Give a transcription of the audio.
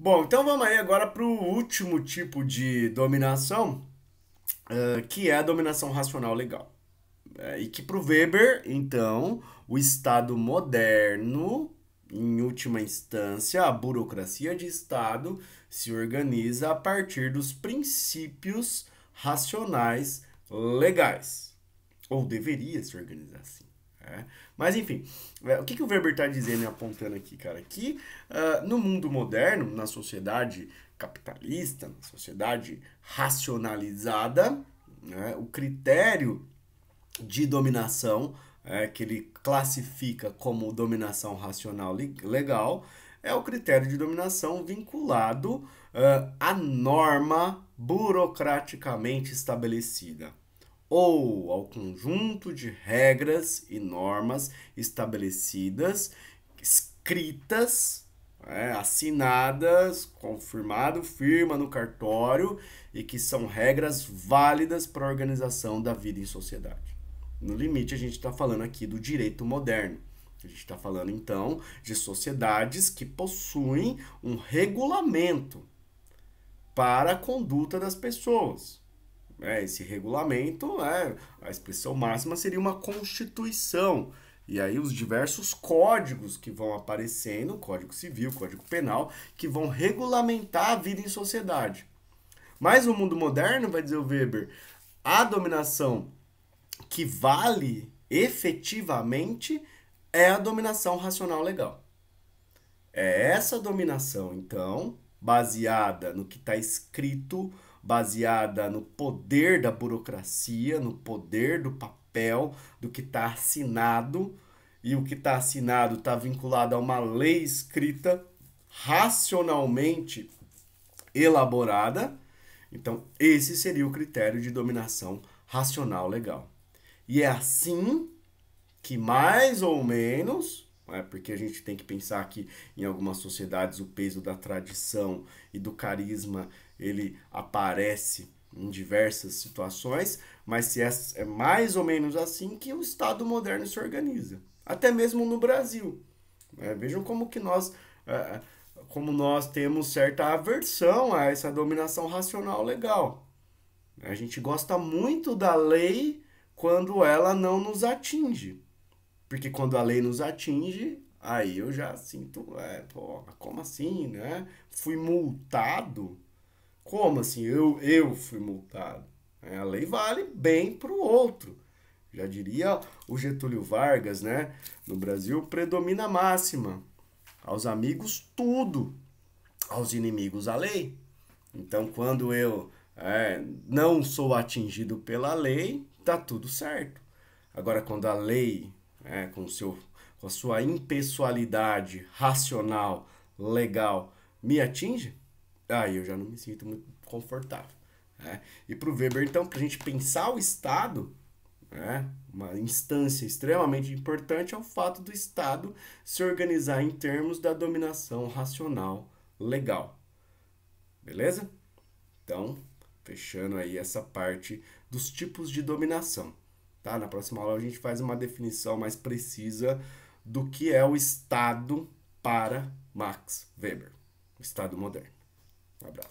Bom, então vamos aí agora para o último tipo de dominação, uh, que é a dominação racional legal. Uh, e que para o Weber, então, o Estado moderno, em última instância, a burocracia de Estado, se organiza a partir dos princípios racionais legais. Ou deveria se organizar assim. É. Mas enfim, é, o que, que o Weber está dizendo e apontando aqui, cara? Que uh, no mundo moderno, na sociedade capitalista, na sociedade racionalizada, né, o critério de dominação é, que ele classifica como dominação racional legal é o critério de dominação vinculado uh, à norma burocraticamente estabelecida ou ao conjunto de regras e normas estabelecidas, escritas, é, assinadas, confirmado, firma no cartório e que são regras válidas para a organização da vida em sociedade. No limite, a gente está falando aqui do direito moderno. A gente está falando então de sociedades que possuem um regulamento para a conduta das pessoas. É, esse regulamento, é, a expressão máxima seria uma constituição. E aí os diversos códigos que vão aparecendo, código civil, código penal, que vão regulamentar a vida em sociedade. Mas o mundo moderno, vai dizer o Weber, a dominação que vale efetivamente é a dominação racional legal. É essa dominação, então, baseada no que está escrito baseada no poder da burocracia, no poder do papel, do que está assinado, e o que está assinado está vinculado a uma lei escrita racionalmente elaborada. Então, esse seria o critério de dominação racional legal. E é assim que, mais ou menos, é porque a gente tem que pensar que em algumas sociedades o peso da tradição e do carisma ele aparece em diversas situações, mas é, é mais ou menos assim que o Estado moderno se organiza. Até mesmo no Brasil. Né? Vejam como que nós, é, é, como nós temos certa aversão a essa dominação racional legal. A gente gosta muito da lei quando ela não nos atinge. Porque quando a lei nos atinge, aí eu já sinto, é, pô, como assim, né? Fui multado, como assim? Eu, eu fui multado. É, a lei vale bem para o outro. Já diria o Getúlio Vargas, né? No Brasil predomina a máxima. Aos amigos, tudo. Aos inimigos, a lei. Então, quando eu é, não sou atingido pela lei, tá tudo certo. Agora, quando a lei, é, com, seu, com a sua impessoalidade racional, legal, me atinge, aí eu já não me sinto muito confortável. Né? E para o Weber, então, para a gente pensar o Estado, né? uma instância extremamente importante é o fato do Estado se organizar em termos da dominação racional legal. Beleza? Então, fechando aí essa parte dos tipos de dominação. Tá? Na próxima aula a gente faz uma definição mais precisa do que é o Estado para Max Weber, o Estado moderno. Um abraço.